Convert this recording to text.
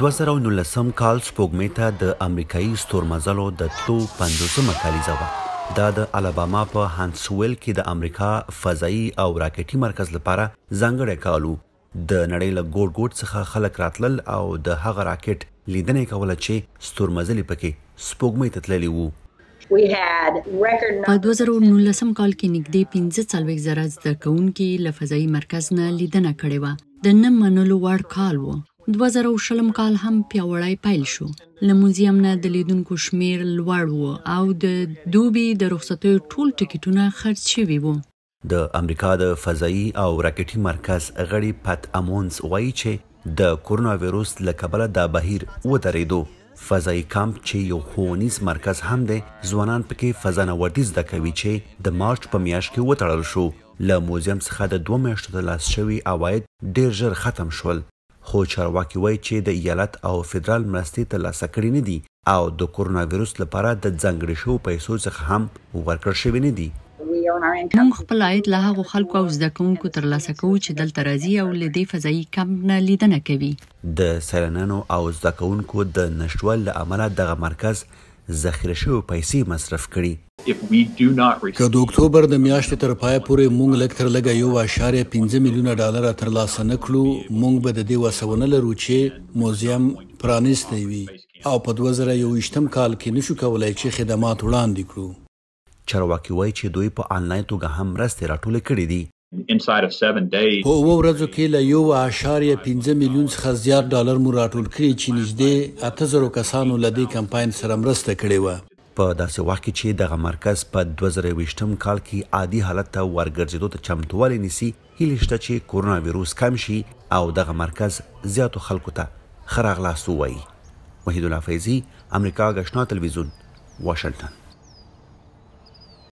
2019 کال سپوږمۍ ته د امریکایي ستورمزلو د تلو 50مه کالیزه وه دا د الاباما په هانسویل کې د امریکا فضایي او راکټي مرکز لپاره ځانګړی کالو د نړۍ له ګوټ ګوټ څخه خلک راتلل او د هغه راکټ لیدنې کوله چې ستورمزلې پکې سپوږمۍ ته تللی وو په 2019 کال کې نږدې 15 زره زده کوونکي له فضایي مرکز نه لیدنه کړې وه د نن منلو وړ کال وو 2020 کال هم پیاوړی پیل شو لمونځیم نه د لیدونکو شمیر لوړ وو او د دوبي د رخصتیو ټول ټیکټونه خرڅ شوي وو د امریکا د فضایي او راکټي مرکز غړي پات امونز وایي چې د کورونا وایروس له کبله دا بهیر ودرېدو فضایي کمپ چې یو خونیز مرکز هم دی ځوانان پکې فضانه ورډیز د کوي چې د مارچ په میاشت کې وټړل شو له موزیم څخه د دوه میاشتو د لاس شوی اواید ډیر ژر ختم شول خو چارواکي وایي چې د ایالت او فدرال مرستې ترلاسه کړې نه دي او د کرونا وایروس لپاره د ځنګړې شو پیسو څخه هم ورکړ شوی نه دي موږ خپل عاید له هغو خلکو او زده کوونکو ترلاسه کوو چې دلته راځي او لدې فضایي کمپ نه لیدنه کوي د سرنانو او زده کوونکو د نشول لامل دغه مرکز ذخیره شوی پیسې مصرف کړي که د اکتوبر د میاشتې تر پای پورې مونږ لږ تر لږه یو اشاریه 15 میلیونه ډالر تر لاسه نکړو مونږ به د دې وسونه لرو چې موزیم پرانیستي وي او په 2021م کال کې نشو کولای چې خدمات وړاندې کړو چارواکي وایي چې دوی په انلاین توګه هم مرستې راټول کړې دي هو ورځو کې له یو اشاریه 15 میلیون څخه زیات ډالر مو راټول کړي چې نږدې 8000 کسانو لدی کمپاین سره مرسته کړې و په داسې وخت کې چې دغه مرکز په 2020م کال کې عادي حالت ته ورګرځېدو ته چمتووالی نیسی هیله شته چې کورونا وایروس کم شي او دغه مرکز زیاتو خلکو ته خراغ لاس ووایي وحید الله فیضی امریکا غشنا تلویزیون واشنگتن